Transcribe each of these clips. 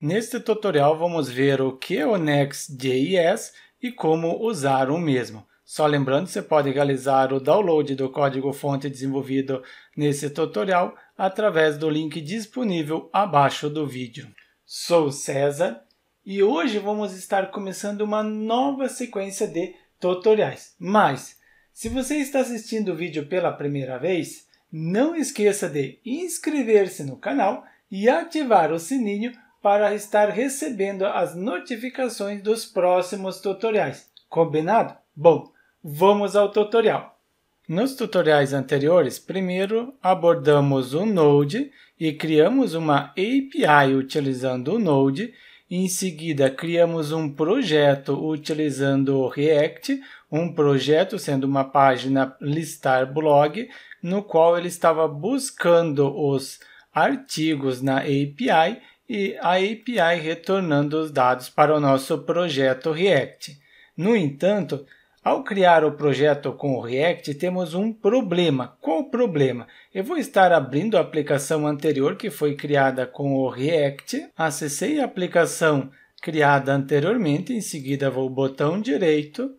Neste tutorial vamos ver o que é o Next.js e como usar o mesmo. Só lembrando, você pode realizar o download do código-fonte desenvolvido nesse tutorial através do link disponível abaixo do vídeo. Sou César e hoje vamos estar começando uma nova sequência de tutoriais. Mas, se você está assistindo o vídeo pela primeira vez, não esqueça de inscrever-se no canal e ativar o sininho para estar recebendo as notificações dos próximos tutoriais. Combinado? Bom, vamos ao tutorial. Nos tutoriais anteriores, primeiro abordamos o Node e criamos uma API utilizando o Node. Em seguida, criamos um projeto utilizando o React, um projeto sendo uma página listar blog, no qual ele estava buscando os artigos na API e a API retornando os dados para o nosso projeto React. No entanto, ao criar o projeto com o React, temos um problema. Qual o problema? Eu vou estar abrindo a aplicação anterior que foi criada com o React, acessei a aplicação criada anteriormente, em seguida vou botão direito,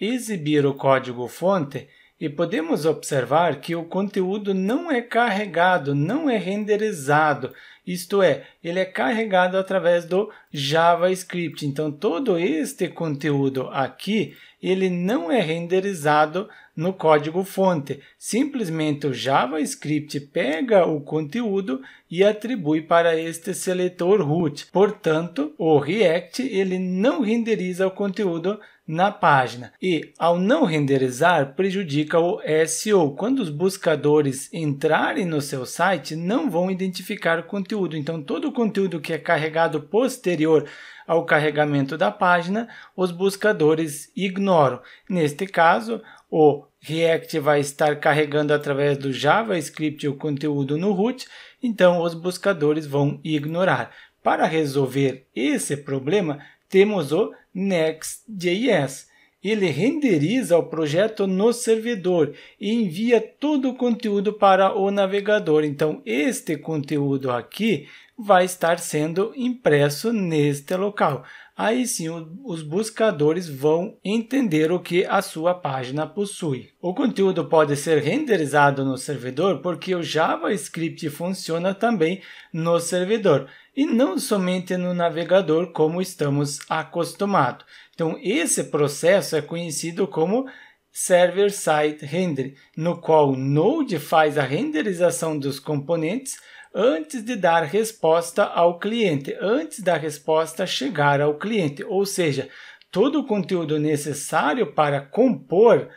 exibir o código fonte e podemos observar que o conteúdo não é carregado, não é renderizado, isto é, ele é carregado através do JavaScript. Então, todo este conteúdo aqui, ele não é renderizado no código fonte. Simplesmente o JavaScript pega o conteúdo e atribui para este seletor root. Portanto, o React ele não renderiza o conteúdo na página. E ao não renderizar, prejudica o SEO. Quando os buscadores entrarem no seu site, não vão identificar o conteúdo. Então, todo o conteúdo que é carregado posterior ao carregamento da página, os buscadores ignoram. Neste caso, o React vai estar carregando através do JavaScript o conteúdo no root, então os buscadores vão ignorar. Para resolver esse problema, temos o Next.js. Ele renderiza o projeto no servidor e envia todo o conteúdo para o navegador. Então, este conteúdo aqui vai estar sendo impresso neste local. Aí sim, os buscadores vão entender o que a sua página possui. O conteúdo pode ser renderizado no servidor porque o JavaScript funciona também no servidor e não somente no navegador como estamos acostumados. Então, esse processo é conhecido como server-side render, no qual o Node faz a renderização dos componentes antes de dar resposta ao cliente, antes da resposta chegar ao cliente, ou seja, todo o conteúdo necessário para compor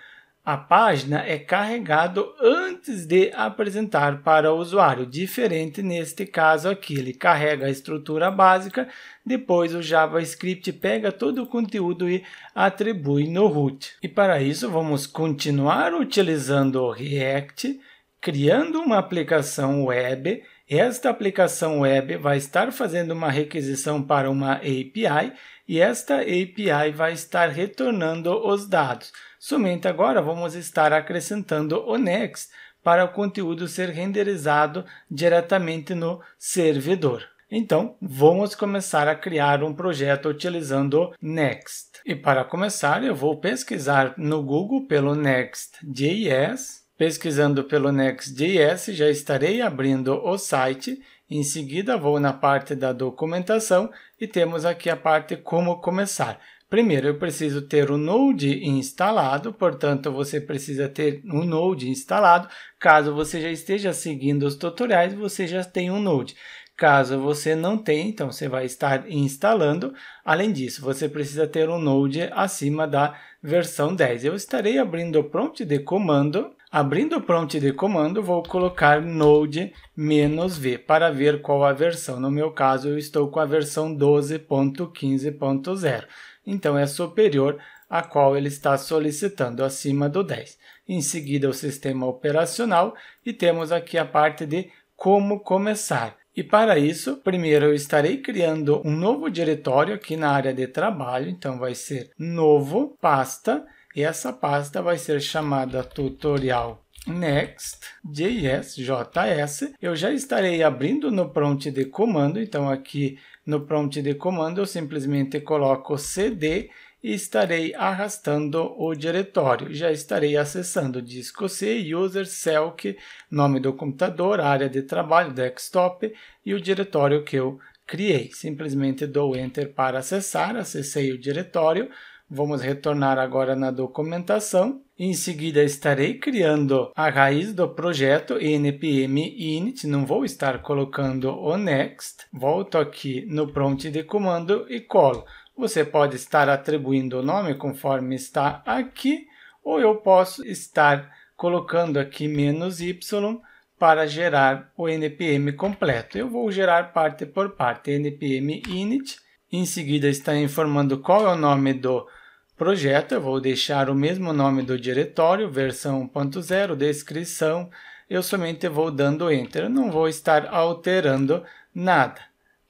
a página é carregada antes de apresentar para o usuário, diferente neste caso aqui, ele carrega a estrutura básica, depois o JavaScript pega todo o conteúdo e atribui no root. E para isso vamos continuar utilizando o React, criando uma aplicação web esta aplicação web vai estar fazendo uma requisição para uma API e esta API vai estar retornando os dados. Somente agora vamos estar acrescentando o Next para o conteúdo ser renderizado diretamente no servidor. Então, vamos começar a criar um projeto utilizando Next. E para começar, eu vou pesquisar no Google pelo Next.js Pesquisando pelo Next.js, já estarei abrindo o site. Em seguida, vou na parte da documentação e temos aqui a parte como começar. Primeiro, eu preciso ter o Node instalado, portanto, você precisa ter um Node instalado. Caso você já esteja seguindo os tutoriais, você já tem um Node. Caso você não tenha, então você vai estar instalando. Além disso, você precisa ter um Node acima da versão 10. Eu estarei abrindo o prompt de comando Abrindo o prompt de comando, vou colocar node-v para ver qual a versão. No meu caso, eu estou com a versão 12.15.0, então é superior à qual ele está solicitando, acima do 10. Em seguida, o sistema operacional e temos aqui a parte de como começar. E para isso, primeiro eu estarei criando um novo diretório aqui na área de trabalho, então vai ser novo, pasta, e essa pasta vai ser chamada tutorial next.js.js. Eu já estarei abrindo no prompt de comando, então aqui no prompt de comando eu simplesmente coloco cd e estarei arrastando o diretório. Já estarei acessando disco C, user, selk, nome do computador, área de trabalho, desktop e o diretório que eu criei. Simplesmente dou enter para acessar, acessei o diretório, Vamos retornar agora na documentação. Em seguida, estarei criando a raiz do projeto npm init. Não vou estar colocando o next. Volto aqui no prompt de comando e colo. Você pode estar atribuindo o nome conforme está aqui, ou eu posso estar colocando aqui menos "-y", para gerar o npm completo. Eu vou gerar parte por parte, npm init. Em seguida, está informando qual é o nome do projeto, eu vou deixar o mesmo nome do diretório, versão 1.0, descrição, eu somente vou dando Enter, não vou estar alterando nada.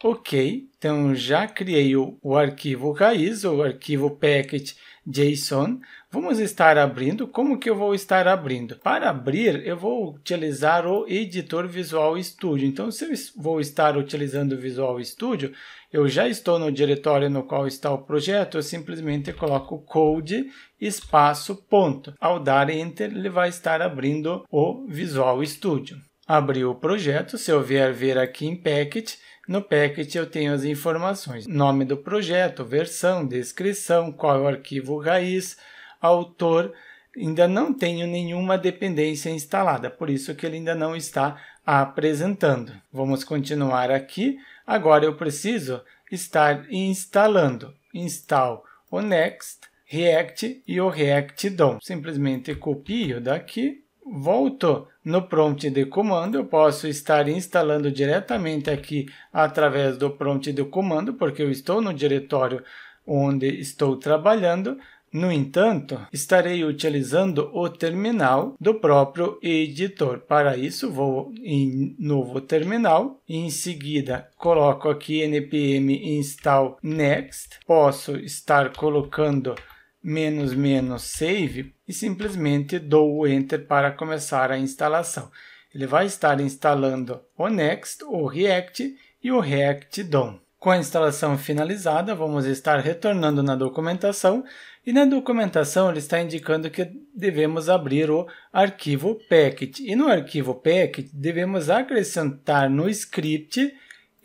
Ok, então já criei o, o arquivo raiz, o arquivo package. JSON, vamos estar abrindo. Como que eu vou estar abrindo? Para abrir, eu vou utilizar o editor Visual Studio. Então, se eu vou estar utilizando o Visual Studio, eu já estou no diretório no qual está o projeto, eu simplesmente coloco code espaço ponto. Ao dar Enter, ele vai estar abrindo o Visual Studio. Abriu o projeto, se eu vier ver aqui em Packet, no packet eu tenho as informações, nome do projeto, versão, descrição, qual é o arquivo raiz, autor, ainda não tenho nenhuma dependência instalada, por isso que ele ainda não está apresentando. Vamos continuar aqui. Agora eu preciso estar instalando. Install o Next, React e o React DOM. Simplesmente copio daqui Volto no prompt de comando, eu posso estar instalando diretamente aqui através do prompt de comando, porque eu estou no diretório onde estou trabalhando. No entanto, estarei utilizando o terminal do próprio editor. Para isso, vou em novo terminal, em seguida coloco aqui npm install next. Posso estar colocando menos menos save e simplesmente dou o enter para começar a instalação. Ele vai estar instalando o Next, o React e o React DOM. Com a instalação finalizada, vamos estar retornando na documentação e na documentação ele está indicando que devemos abrir o arquivo packet. E no arquivo packet devemos acrescentar no script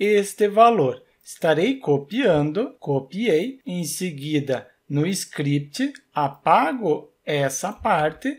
este valor. Estarei copiando, copiei, em seguida no script, apago essa parte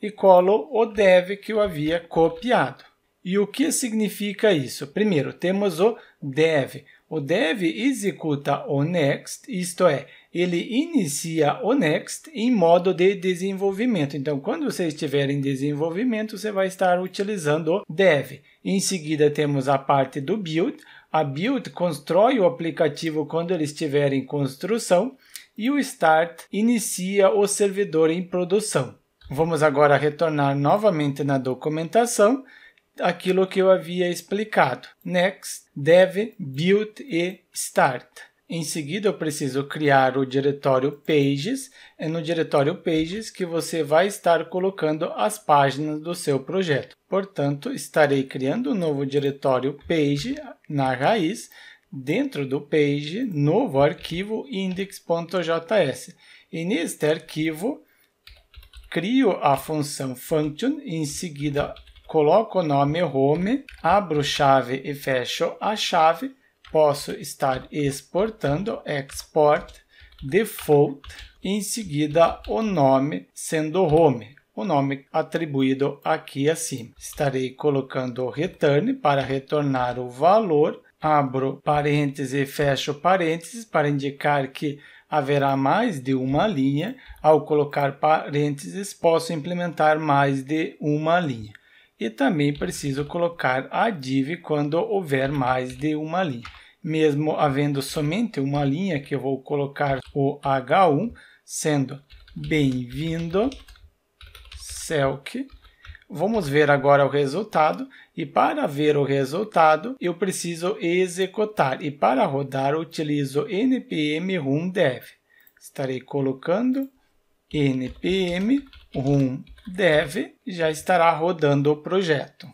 e colo o dev que eu havia copiado. E o que significa isso? Primeiro, temos o dev. O dev executa o next, isto é, ele inicia o next em modo de desenvolvimento. Então, quando você estiver em desenvolvimento, você vai estar utilizando o dev. Em seguida, temos a parte do build. A build constrói o aplicativo quando ele estiver em construção e o start inicia o servidor em produção. Vamos agora retornar novamente na documentação aquilo que eu havia explicado. Next, dev, build e start. Em seguida, eu preciso criar o diretório Pages. É no diretório Pages que você vai estar colocando as páginas do seu projeto. Portanto, estarei criando um novo diretório Page na raiz dentro do page, novo arquivo index.js. E neste arquivo, crio a função function, em seguida coloco o nome home, abro chave e fecho a chave, posso estar exportando, export, default, em seguida o nome sendo home, o nome atribuído aqui acima. Estarei colocando return para retornar o valor abro parênteses e fecho parênteses para indicar que haverá mais de uma linha. Ao colocar parênteses, posso implementar mais de uma linha. E também preciso colocar a div quando houver mais de uma linha. Mesmo havendo somente uma linha, que eu vou colocar o H1, sendo bem-vindo, Selk. Vamos ver agora o resultado. E para ver o resultado, eu preciso executar. E para rodar, utilizo npm run dev. Estarei colocando npm run dev e já estará rodando o projeto.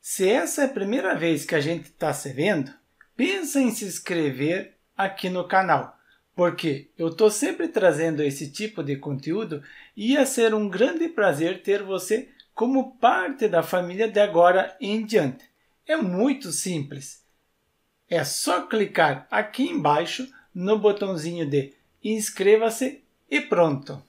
Se essa é a primeira vez que a gente está se vendo, pensa em se inscrever aqui no canal porque eu estou sempre trazendo esse tipo de conteúdo e ia ser um grande prazer ter você como parte da família de agora em diante. É muito simples. É só clicar aqui embaixo no botãozinho de inscreva-se e pronto.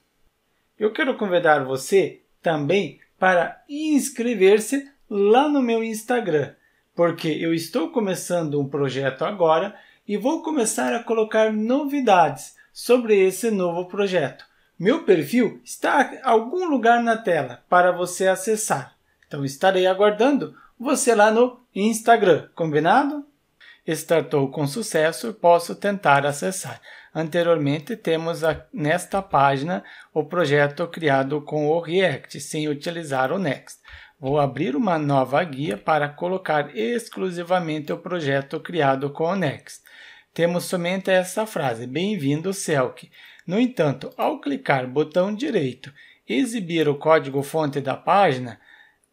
Eu quero convidar você também para inscrever-se lá no meu Instagram, porque eu estou começando um projeto agora e vou começar a colocar novidades sobre esse novo projeto. Meu perfil está em algum lugar na tela para você acessar. Então estarei aguardando você lá no Instagram, combinado? Startou com sucesso, posso tentar acessar. Anteriormente temos a, nesta página o projeto criado com o React, sem utilizar o Next. Vou abrir uma nova guia para colocar exclusivamente o projeto criado com o Next. Temos somente essa frase, bem-vindo Selk. No entanto, ao clicar botão direito Exibir o código-fonte da página,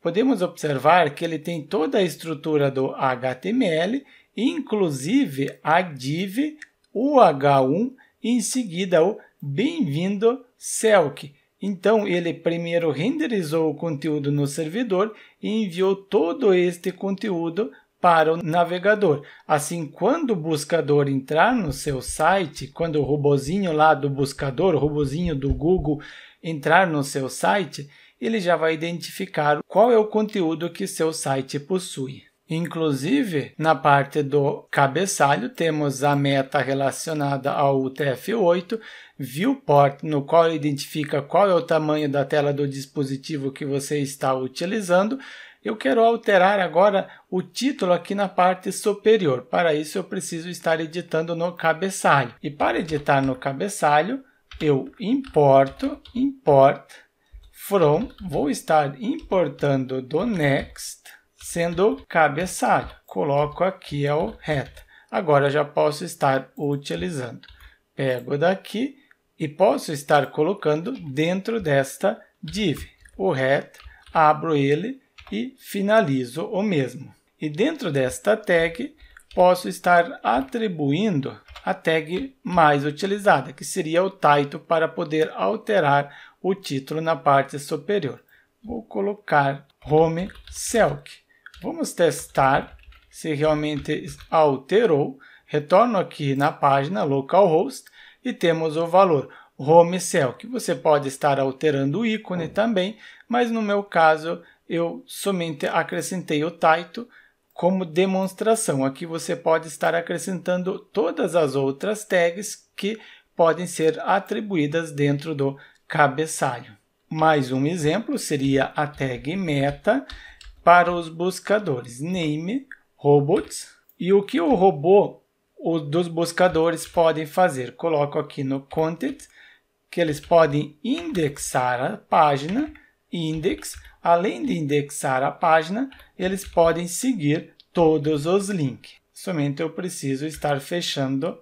podemos observar que ele tem toda a estrutura do HTML, inclusive a div, o H1 e em seguida o Bem-vindo Selk. Então, ele primeiro renderizou o conteúdo no servidor e enviou todo este conteúdo para o navegador. Assim, quando o buscador entrar no seu site, quando o robozinho lá do buscador, o robozinho do Google entrar no seu site, ele já vai identificar qual é o conteúdo que seu site possui. Inclusive, na parte do cabeçalho, temos a meta relacionada ao UTF-8, viewport, no qual identifica qual é o tamanho da tela do dispositivo que você está utilizando, eu quero alterar agora o título aqui na parte superior. Para isso, eu preciso estar editando no cabeçalho. E para editar no cabeçalho, eu importo, import from, vou estar importando do next, sendo cabeçalho. Coloco aqui ao é reta. Agora já posso estar utilizando. Pego daqui e posso estar colocando dentro desta div. O ret, abro ele, e finalizo o mesmo. E dentro desta tag, posso estar atribuindo a tag mais utilizada, que seria o title, para poder alterar o título na parte superior. Vou colocar Home Selk. Vamos testar se realmente alterou. Retorno aqui na página localhost e temos o valor Home Selk. Você pode estar alterando o ícone também, mas no meu caso eu somente acrescentei o Taito como demonstração. Aqui você pode estar acrescentando todas as outras tags que podem ser atribuídas dentro do cabeçalho. Mais um exemplo seria a tag meta para os buscadores name, robots. E o que o robô o, dos buscadores podem fazer? Coloco aqui no content que eles podem indexar a página index, além de indexar a página, eles podem seguir todos os links. Somente eu preciso estar fechando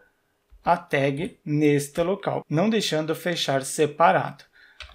a tag neste local, não deixando fechar separado.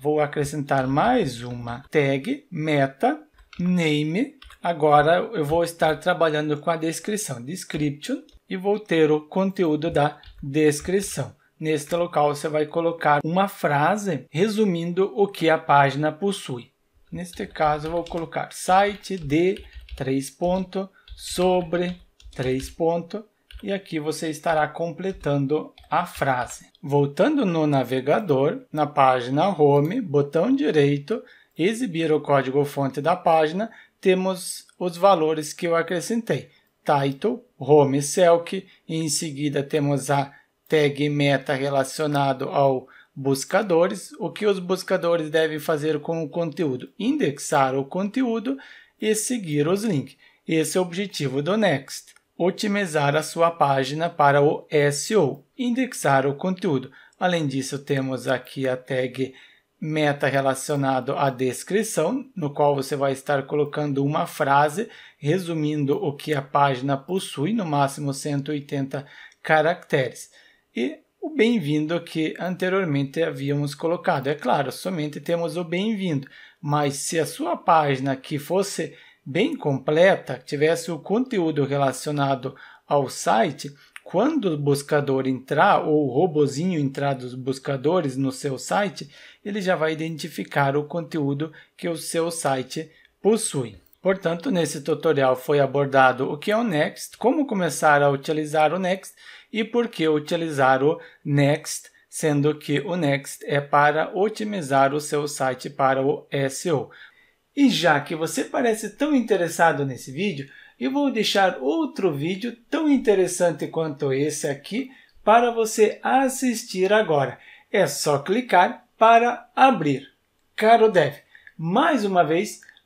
Vou acrescentar mais uma tag meta name. Agora eu vou estar trabalhando com a descrição, description, e vou ter o conteúdo da descrição. Neste local você vai colocar uma frase resumindo o que a página possui. Neste caso eu vou colocar site de três ponto sobre três ponto e aqui você estará completando a frase. Voltando no navegador, na página Home, botão direito, exibir o código-fonte da página, temos os valores que eu acrescentei. Title, Home Selk, e em seguida temos a tag meta relacionado ao buscadores, o que os buscadores devem fazer com o conteúdo? Indexar o conteúdo e seguir os links. Esse é o objetivo do Next. Otimizar a sua página para o SEO, indexar o conteúdo. Além disso, temos aqui a tag meta relacionado à descrição, no qual você vai estar colocando uma frase resumindo o que a página possui, no máximo 180 caracteres e o bem-vindo que anteriormente havíamos colocado. É claro, somente temos o bem-vindo, mas se a sua página que fosse bem completa, tivesse o conteúdo relacionado ao site, quando o buscador entrar ou o robozinho entrar dos buscadores no seu site, ele já vai identificar o conteúdo que o seu site possui. Portanto, nesse tutorial foi abordado o que é o Next, como começar a utilizar o Next e por que utilizar o Next, sendo que o Next é para otimizar o seu site para o SEO. E já que você parece tão interessado nesse vídeo, eu vou deixar outro vídeo tão interessante quanto esse aqui para você assistir agora. É só clicar para abrir. Caro Dev, mais uma vez,